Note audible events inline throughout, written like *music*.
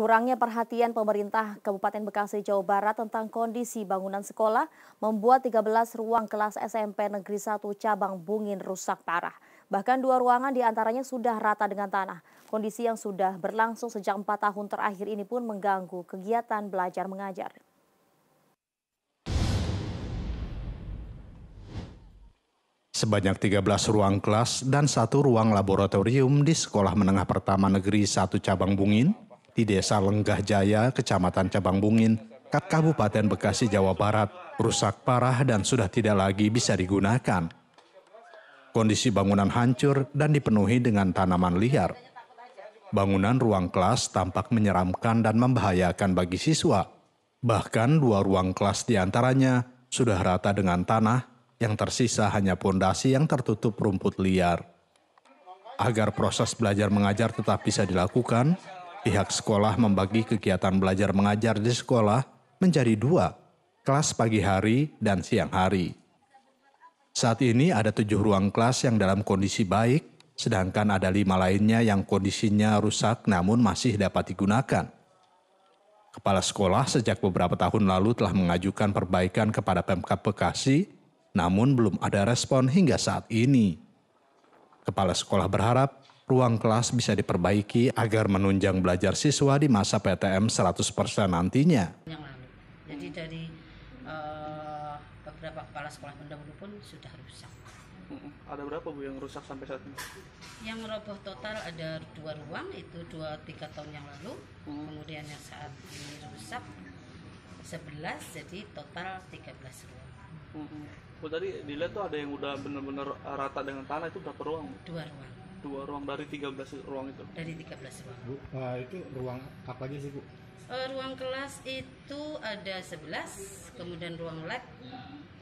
Kurangnya perhatian pemerintah Kabupaten Bekasi, Jawa Barat tentang kondisi bangunan sekolah membuat 13 ruang kelas SMP Negeri 1 cabang Bungin rusak parah. Bahkan dua ruangan diantaranya sudah rata dengan tanah. Kondisi yang sudah berlangsung sejak empat tahun terakhir ini pun mengganggu kegiatan belajar mengajar. Sebanyak 13 ruang kelas dan satu ruang laboratorium di Sekolah Menengah Pertama Negeri 1 Cabang Bungin di Desa Lenggah Jaya, Kecamatan Cabang Bungin, Kabupaten Bekasi, Jawa Barat, rusak parah dan sudah tidak lagi bisa digunakan. Kondisi bangunan hancur dan dipenuhi dengan tanaman liar. Bangunan ruang kelas tampak menyeramkan dan membahayakan bagi siswa. Bahkan dua ruang kelas di antaranya sudah rata dengan tanah, yang tersisa hanya pondasi yang tertutup rumput liar agar proses belajar mengajar tetap bisa dilakukan, Pihak sekolah membagi kegiatan belajar mengajar di sekolah menjadi dua, kelas pagi hari dan siang hari. Saat ini ada tujuh ruang kelas yang dalam kondisi baik, sedangkan ada lima lainnya yang kondisinya rusak namun masih dapat digunakan. Kepala sekolah sejak beberapa tahun lalu telah mengajukan perbaikan kepada Pemkap Bekasi, namun belum ada respon hingga saat ini. Kepala sekolah berharap ruang kelas bisa diperbaiki agar menunjang belajar siswa di masa PTM 100% nantinya. Jadi dari uh, beberapa kepala sekolah pendahulu pun sudah rusak. Ada berapa Bu yang rusak sampai saat ini? Yang roboh total ada dua ruang itu dua tiga tahun yang lalu, hmm. kemudian yang saat ini rusak sebelas, jadi total tiga belas ruang. Hmm. hmm. Bu tadi dilihat tuh ada yang udah benar-benar rata dengan tanah itu berapa ruang? Dua ruang dua ruang dari 13 ruang itu dari 13 ruang bu uh, itu ruang apa aja sih bu uh, ruang kelas itu ada 11 kemudian ruang lab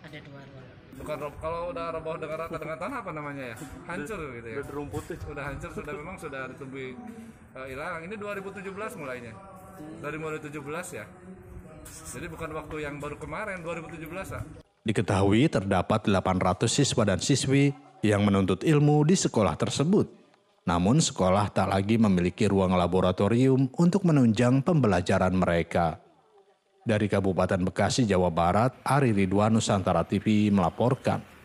ada dua ruang bukan kalau udah roboh dengar rata dengan tanah apa namanya ya hancur gitu ya udah rumput udah hancur sudah *laughs* memang sudah ditubuhi uh, eh, hilang ini 2017 mulainya dari mulai 17 ya jadi bukan waktu yang baru kemarin 2017 lah. Diketahui terdapat 800 siswa dan siswi yang menuntut ilmu di sekolah tersebut. Namun sekolah tak lagi memiliki ruang laboratorium untuk menunjang pembelajaran mereka. Dari Kabupaten Bekasi, Jawa Barat, Ari Ridwan Nusantara TV melaporkan.